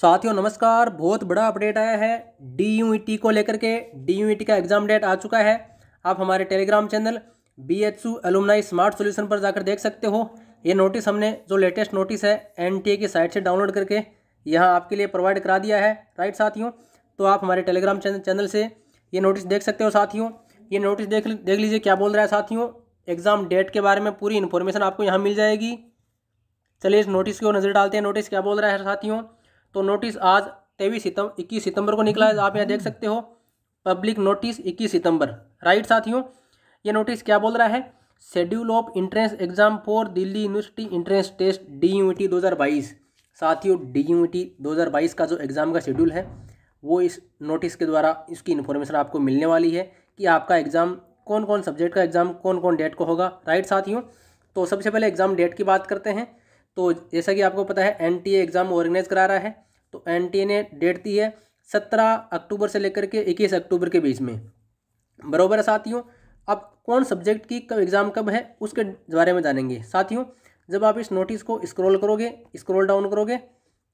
साथियों नमस्कार बहुत बड़ा अपडेट आया है डी यू टी को लेकर के डी यू टी का एग्जाम डेट आ चुका है आप हमारे Telegram channel B H U alumni smart solution पर जाकर देख सकते हो ये नोटिस हमने जो लेटेस्ट नोटिस है एन टी ए की साइट से डाउनलोड करके यहाँ आपके लिए प्रोवाइड करा दिया है राइट साथियों तो आप हमारे टेलीग्राम चैनल से ये नोटिस देख सकते हो साथियों ये नोटिस देख देख लीजिए क्या बोल रहा है साथियों एग्ज़ाम डेट के बारे में पूरी इन्फॉर्मेशन आपको यहाँ मिल जाएगी चलिए इस नोटिस की ओर नज़र डालते हैं नोटिस क्या बोल रहा है साथियों तो नोटिस आज तेईस सितंबर इक्कीस सितंबर को निकला है आप यहाँ देख सकते हो पब्लिक नोटिस इक्कीस सितंबर राइट साथियों ये नोटिस क्या बोल रहा है schedule of entrance exam for Delhi university entrance test D U T दो हज़ार बाईस साथियों डी यू टी दो हज़ार बाईस का जो एग्ज़ाम का शेड्यूल है वो इस नोटिस के द्वारा इसकी इन्फॉर्मेशन आपको मिलने वाली है कि आपका एग्ज़ाम कौन कौन सब्जेक्ट का एग्ज़ाम कौन कौन डेट को होगा राइट साथियों तो सबसे पहले एग्ज़ाम डेट की बात करते हैं तो जैसा कि आपको पता है एन टी एग्ज़ाम ऑर्गेनाइज करा रहा है तो एनटीए ने डेट दी है सत्रह अक्टूबर से लेकर के इक्कीस अक्टूबर के बीच में बरोबर है साथियों अब कौन सब्जेक्ट की कब एग्ज़ाम कब है उसके बारे में जानेंगे साथियों जब आप इस नोटिस को स्क्रॉल करोगे स्क्रॉल डाउन करोगे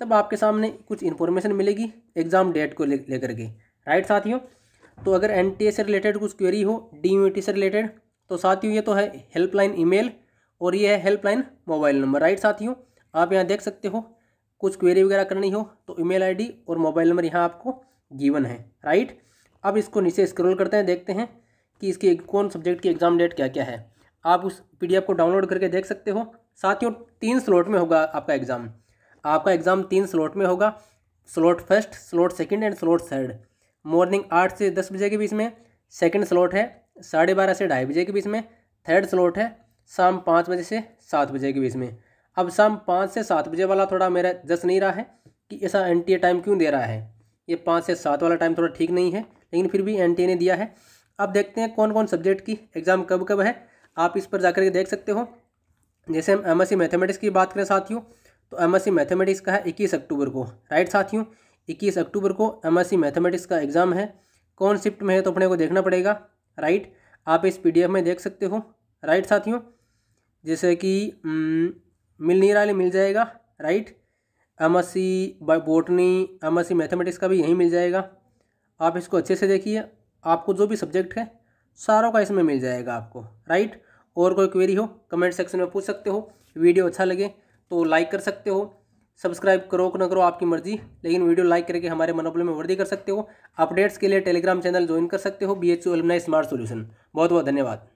तब आपके सामने कुछ इन्फॉर्मेशन मिलेगी एग्ज़ाम डेट को लेकर के राइट साथियों तो अगर एन से रिलेटेड कुछ क्वेरी हो डी से रिलेटेड तो साथियों ये तो है हेल्पलाइन ईमेल और ये है हेल्पलाइन मोबाइल नंबर राइट साथियों आप यहाँ देख सकते हो कुछ क्वेरी वगैरह करनी हो तो ईमेल आईडी और मोबाइल नंबर यहाँ आपको गिवन है राइट अब इसको नीचे स्क्रॉल करते हैं देखते हैं कि इसकी कौन सब्जेक्ट की एग्ज़ाम डेट क्या क्या है आप उस पी को डाउनलोड करके देख सकते हो साथियों तीन स्लॉट में होगा आपका एग्ज़ाम आपका एग्ज़ाम तीन स्लॉट में होगा slot first slot second and slot third morning आठ से दस बजे के बीच में सेकंड स्लॉट है साढ़े बारह से ढाई बजे के बीच में थर्ड स्लॉट है शाम पाँच बजे से सात बजे के बीच में अब शाम पाँच से सात बजे वाला थोड़ा मेरा जस नहीं रहा है कि ऐसा एन टाइम क्यों दे रहा है ये पाँच से सात वाला टाइम थोड़ा ठीक नहीं है लेकिन फिर भी एन ने दिया है अब देखते हैं कौन कौन सब्जेक्ट की एग्ज़ाम कब कब है आप इस पर जाकर के देख सकते हो जैसे हम एम एस मैथमेटिक्स की बात करें साथियों तो एम एस मैथमेटिक्स का है इक्कीस अक्टूबर को राइट साथियों इक्कीस अक्टूबर को एम एस मैथमेटिक्स का एग्ज़ाम है कौन शिफ्ट में है तो अपने को देखना पड़ेगा राइट आप इस पी में देख सकते हो राइट साथियों जैसे कि मिल नहीं रहा है मिल जाएगा right M S C botany M S C mathematics का भी यहीं मिल जाएगा आप इसको अच्छे से देखिए आपको जो भी सब्जेक्ट है सारों का इसमें मिल जाएगा आपको राइट और कोई क्वेरी हो कमेंट सेक्शन में पूछ सकते हो वीडियो अच्छा लगे तो लाइक कर सकते हो सब्सक्राइब करो ना करो आपकी मर्जी लेकिन वीडियो लाइक करके हमारे मनोबल में वृद्धि कर सकते हो अपडेट्स के लिए टेलीग्राम चैनल ज्वाइन कर सकते हो बी एच स्मार्ट सोल्यूशन बहुत बहुत धन्यवाद